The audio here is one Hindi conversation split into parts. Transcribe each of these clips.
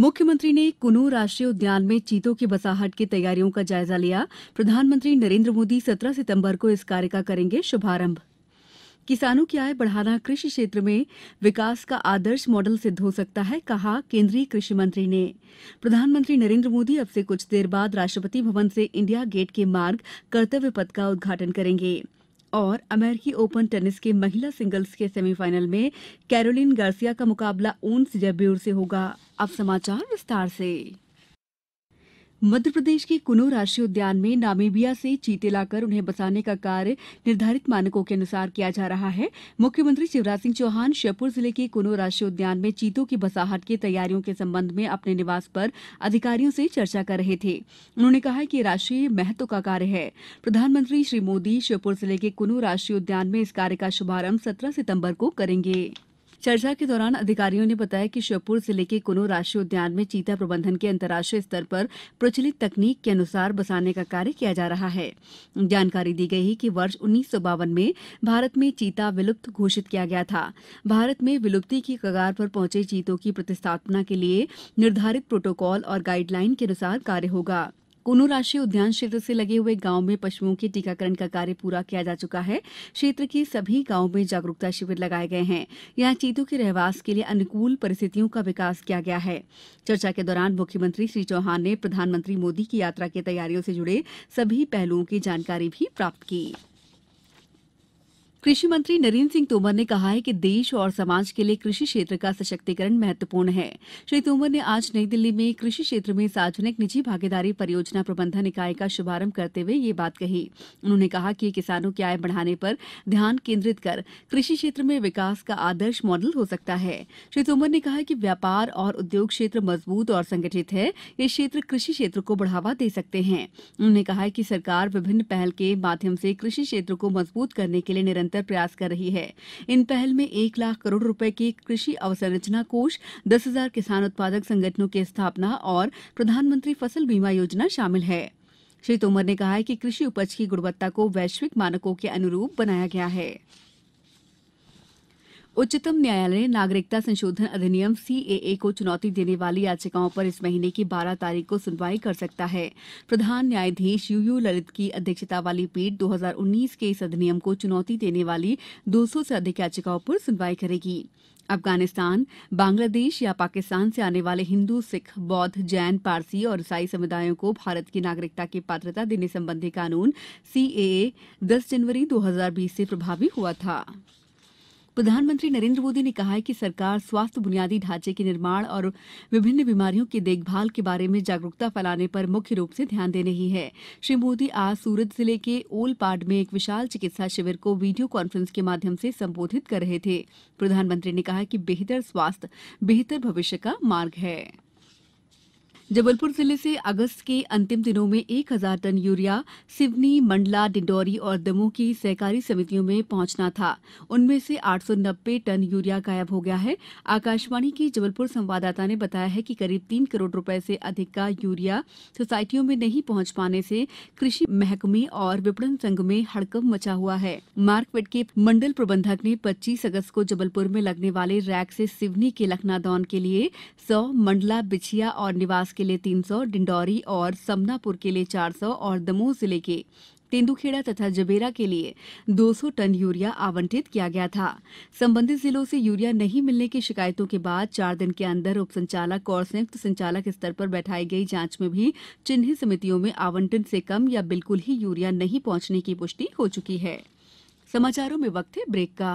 मुख्यमंत्री ने कुनो राष्ट्रीय उद्यान में चीतों की बसाहट की तैयारियों का जायजा लिया प्रधानमंत्री नरेंद्र मोदी सत्रह सितम्बर को इस कार्य का करेंगे शुभारंभ किसानों की आय बढ़ाना कृषि क्षेत्र में विकास का आदर्श मॉडल सिद्ध हो सकता है कहा केंद्रीय कृषि मंत्री ने प्रधानमंत्री नरेंद्र मोदी अब से कुछ देर बाद राष्ट्रपति भवन से इंडिया गेट के मार्ग कर्तव्य पथ का उद्घाटन करेंगे और अमेरिकी ओपन टेनिस के महिला सिंगल्स के सेमीफाइनल में कैरोलिन गार्सिया का मुकाबला ओन सिजरब्योर से होगा अब समाचार विस्तार चीता मध्यप्रदेश के कुनो राष्ट्रीय उद्यान में नामीबिया से चीते लाकर उन्हें बसाने का कार्य निर्धारित मानकों के अनुसार किया जा रहा है मुख्यमंत्री शिवराज सिंह चौहान श्योपुर जिले के कुनो राष्ट्रीय उद्यान में चीतों की बसाहट की तैयारियों के संबंध में अपने निवास पर अधिकारियों से चर्चा कर रहे थे उन्होंने कहा कि राष्ट्रीय महत्व का कार्य है प्रधानमंत्री श्री मोदी श्योपुर जिले के कुनो राष्ट्रीय उद्यान में इस कार्य का शुभारंभ सत्रह सितम्बर को करेंगे चर्चा के दौरान अधिकारियों ने बताया कि श्योपुर जिले के कुनो राष्ट्रीय उद्यान में चीता प्रबंधन के अंतर्राष्ट्रीय स्तर पर प्रचलित तकनीक के अनुसार बसाने का कार्य किया जा रहा है जानकारी दी गई कि वर्ष उन्नीस में भारत में चीता विलुप्त घोषित किया गया था भारत में विलुप्ति की कगार पर पहुंचे चीतों की प्रतिस्थापना के लिए निर्धारित प्रोटोकॉल और गाइडलाइन के अनुसार कार्य होगा कोनो राष्ट्रीय उद्यान क्षेत्र से लगे हुए गांव में पशुओं के टीकाकरण का कार्य पूरा किया जा चुका है क्षेत्र के सभी गांवों में जागरूकता शिविर लगाए गए हैं यहां चीतों के रहवास के लिए अनुकूल परिस्थितियों का विकास किया गया है चर्चा के दौरान मुख्यमंत्री श्री चौहान ने प्रधानमंत्री मोदी की यात्रा की तैयारियों से जुड़े सभी पहलुओं की जानकारी भी प्राप्त की कृषि मंत्री नरेंद्र सिंह तोमर ने कहा है कि देश और समाज के लिए कृषि क्षेत्र का सशक्तिकरण महत्वपूर्ण है श्री तोमर ने आज नई दिल्ली में कृषि क्षेत्र में सार्वजनिक निजी भागीदारी परियोजना प्रबंधन इकाई का शुभारंभ करते हुए ये बात कही उन्होंने कहा कि किसानों की आय बढ़ाने पर ध्यान केंद्रित कर कृषि क्षेत्र में विकास का आदर्श मॉडल हो सकता है श्री तोमर ने कहा कि व्यापार और उद्योग क्षेत्र मजबूत और संगठित है ये क्षेत्र कृषि क्षेत्र को बढ़ावा दे सकते हैं उन्होंने कहा कि सरकार विभिन्न पहल के माध्यम से कृषि क्षेत्र को मजबूत करने के लिए निरंतर निरंतर प्रयास कर रही है इन पहल में एक लाख करोड़ रुपए के कृषि अवसंरचना कोष दस हजार किसान उत्पादक संगठनों की स्थापना और प्रधानमंत्री फसल बीमा योजना शामिल है श्री तोमर ने कहा है कि कृषि उपज की गुणवत्ता को वैश्विक मानकों के अनुरूप बनाया गया है उच्चतम न्यायालय ने नागरिकता संशोधन अधिनियम सीएए को चुनौती देने वाली याचिकाओं पर इस महीने की बारह तारीख को सुनवाई कर सकता है प्रधान न्यायाधीश यूयू ललित की अध्यक्षता वाली पीठ 2019 के इस अधिनियम को चुनौती देने वाली 200 से अधिक याचिकाओं पर सुनवाई करेगी अफगानिस्तान बांग्लादेश या पाकिस्तान से आने वाले हिंदू सिख बौद्ध जैन पारसी और ईसाई समुदायों को भारत की नागरिकता की पात्रता देने संबंधी कानून सीएए 10 जनवरी 2020 से प्रभावी हुआ था प्रधानमंत्री नरेन्द्र मोदी ने कहा है कि सरकार स्वास्थ्य बुनियादी ढांचे के निर्माण और विभिन्न बीमारियों की देखभाल के बारे में जागरूकता फैलाने पर मुख्य रूप से ध्यान दे रही है श्री मोदी आज सूरत जिले के ओलपाड में एक विशाल चिकित्सा शिविर को वीडियो कॉन्फ्रेंस के माध्यम से संबोधित कर रहे थे प्रधानमंत्री ने कहा कि बेहतर स्वास्थ्य बेहतर भविष्य का मार्ग है जबलपुर जिले से अगस्त के अंतिम दिनों में एक हजार टन यूरिया सिवनी मंडला डिंडौरी और दमोह की सहकारी समितियों में पहुंचना था उनमें से 890 टन यूरिया गायब हो गया है आकाशवाणी की जबलपुर संवाददाता ने बताया है कि करीब तीन करोड़ रुपए से अधिक का यूरिया सोसायटियों में नहीं पहुंच पाने से कृषि महकमे और विपणन संघ में हड़कम मचा हुआ है मार्कफेड के मंडल प्रबंधक ने पच्चीस अगस्त को जबलपुर में लगने वाले रैक से सिवनी के लखनादौन के लिए सौ मंडला बिछिया और निवास के लिए तीन सौ डिंडौरी और समनापुर के लिए चार सौ और दमोह जिले के तेंदुखेड़ा तथा जबेरा के लिए 200 टन यूरिया आवंटित किया गया था संबंधित जिलों से यूरिया नहीं मिलने की शिकायतों के बाद चार दिन के अंदर उप संचालक और संयुक्त संचालक स्तर पर बैठाई गई जांच में भी चिन्हित समितियों में आवंटन से कम या बिल्कुल ही यूरिया नहीं पहुंचने की पुष्टि हो चुकी है समाचारों में वक्त है ब्रेक का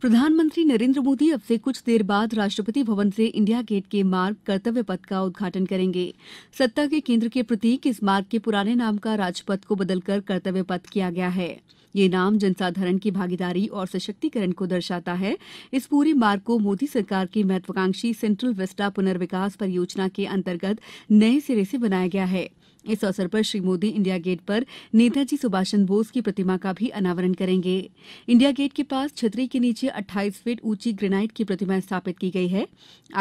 प्रधानमंत्री नरेन्द्र मोदी अब से कुछ देर बाद राष्ट्रपति भवन से इंडिया गेट के मार्ग कर्तव्य पथ का उद्घाटन करेंगे सत्ता के केंद्र के प्रतीक इस मार्ग के पुराने नाम का राजपथ को बदलकर कर्तव्य पथ किया गया है ये नाम जनसाधारण की भागीदारी और सशक्तिकरण को दर्शाता है इस पूरे मार्ग को मोदी सरकार की महत्वाकांक्षी सेंट्रल वेस्टा पुनर्विकास परियोजना के अंतर्गत नए सिरे से बनाया गया है इस अवसर पर श्री मोदी इंडिया गेट पर नेताजी सुभाष चंद्र बोस की प्रतिमा का भी अनावरण करेंगे इंडिया गेट के पास छतरी के नीचे 28 फीट ऊंची ग्रेनाइट की प्रतिमा स्थापित की गई है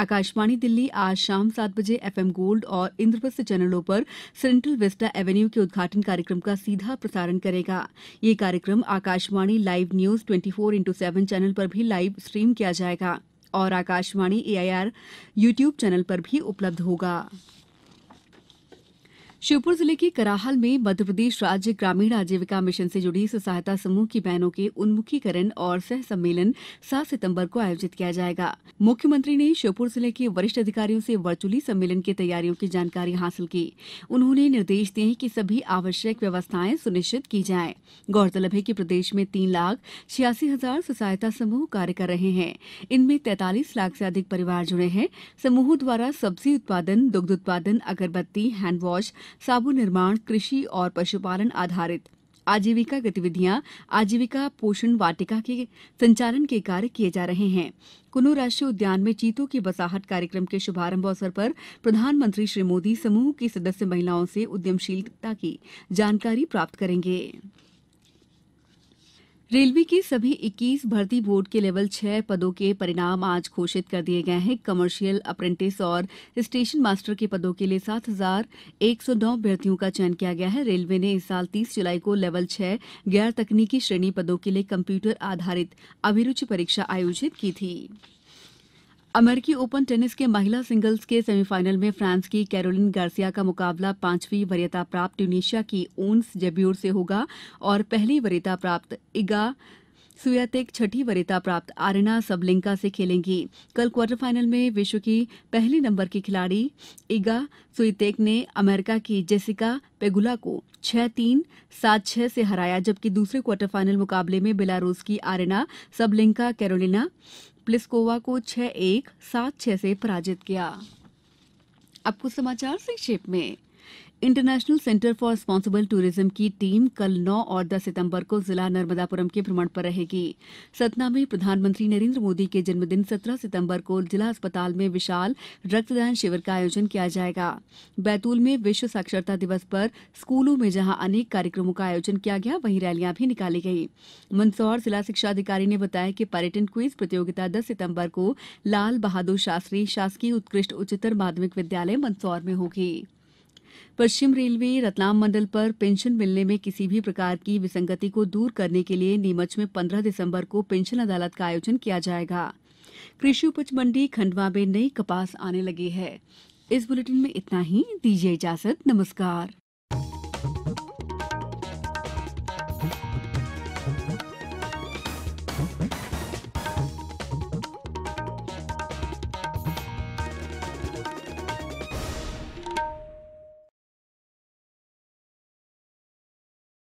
आकाशवाणी दिल्ली आज शाम सात बजे एफएम गोल्ड और इंद्रप्रस्थ चैनलों पर सेंट्रल वेस्टा एवेन्यू के उद्घाटन कार्यक्रम का सीधा प्रसारण करेगा ये कार्यक्रम Akashvani live news twenty four into seven channel पर भी लाइव स्ट्रीम किया जाएगा और आकाशवाणी एआईआर यूट्यूब चैनल पर भी उपलब्ध होगा श्योपुर जिले के कराहल में मध्यप्रदेश राज्य ग्रामीण आजीविका मिशन से जुड़ी स्व सहायता समूह की बहनों के उन्मुखीकरण और सह सम्मेलन सात सितम्बर को आयोजित किया जाएगा मुख्यमंत्री ने श्योपुर जिले के वरिष्ठ अधिकारियों से वर्चुअली सम्मेलन की तैयारियों की जानकारी हासिल की उन्होंने निर्देश दिए कि सभी आवश्यक व्यवस्थाएं सुनिश्चित की जाए गौरतलब है कि प्रदेश में तीन लाख छियासी हजार स्व सहायता समूह कार्य कर रहे हैं इनमें तैतालीस लाख से अधिक परिवार जुड़े हैं समूहों द्वारा सब्जी उत्पादन दुग्ध उत्पादन अगरबत्ती हैंडवॉश साबुन निर्माण कृषि और पशुपालन आधारित आजीविका गतिविधियां आजीविका पोषण वाटिका के संचालन के कार्य किये जा रहे हैं कुनो राष्ट्रीय उद्यान में चीतों की बसाहट कार्यक्रम के शुभारंभ अवसर पर प्रधानमंत्री श्री मोदी समूह की सदस्य महिलाओं से उद्यमशीलता की जानकारी प्राप्त करेंगे रेलवे के सभी इक्कीस भर्ती बोर्ड के लेवल छह पदों के परिणाम आज घोषित कर दिए गए हैं कमर्शियल अप्रेंटिस और स्टेशन मास्टर के पदों के लिए सात हजार एक सौ नौ अभ्यर्थियों का चयन किया गया है रेलवे ने इस साल तीस जुलाई को लेवल छह गैर तकनीकी श्रेणी पदों के लिए कंप्यूटर आधारित अभिरुचि परीक्षा आयोजित की थी अमेरिकी ओपन टेनिस के महिला सिंगल्स के सेमीफाइनल में फ्रांस की कैरोलिन गार्सिया का मुकाबला पांचवी वरीयता प्राप्त ट्यूनिशिया की ओन्स जेब्यूर से होगा और पहली वरीयता प्राप्त इगा सुयातेक छठी वरीयता प्राप्त आरिना सबलिंका से खेलेंगी कल क्वार्टर फाइनल में विश्व की पहली नंबर की खिलाड़ी इगा सुइतेक ने अमेरिका की जेसिका पेगुला को छह तीन सात छह से हराया जबकि दूसरे क्वार्टर फाइनल मुकाबले में बेलारूस की आरिना सबलिंका कैरोलिना प्लिसकोवा को छह एक सात छह से पराजित किया अब कुछ समाचार संक्षेप में international centre for responsible tourism की टीम कल 9 और 10 सितंबर को जिला नर्मदापुरम के भ्रमण पर रहेगी सतना में प्रधानमंत्री नरेंद्र मोदी के जन्मदिन 17 सितंबर को जिला अस्पताल में विशाल रक्तदान शिविर का आयोजन किया जाएगा बैतूल में विश्व साक्षरता दिवस पर स्कूलों में जहां अनेक कार्यक्रमों का आयोजन किया गया वहीं रैलियां भी निकाली गई मंदसौर जिला शिक्षा अधिकारी ने बताया कि पर्यटन क्विज प्रतियोगिता दस सितम्बर को लाल बहादुर शास्त्री शासकीय उत्कृष्ट उच्चतर माध्यमिक विद्यालय मंदसौर में होगी पश्चिम रेलवे रतलाम मंडल पर पेंशन मिलने में किसी भी प्रकार की विसंगति को दूर करने के लिए नीमच में पंद्रह दिसंबर को पेंशन अदालत का आयोजन किया जाएगा कृषि उपज मंडी खंडवा में नई कपास आने लगी है इस बुलेटिन में इतना ही दीजिए इजाजत नमस्कार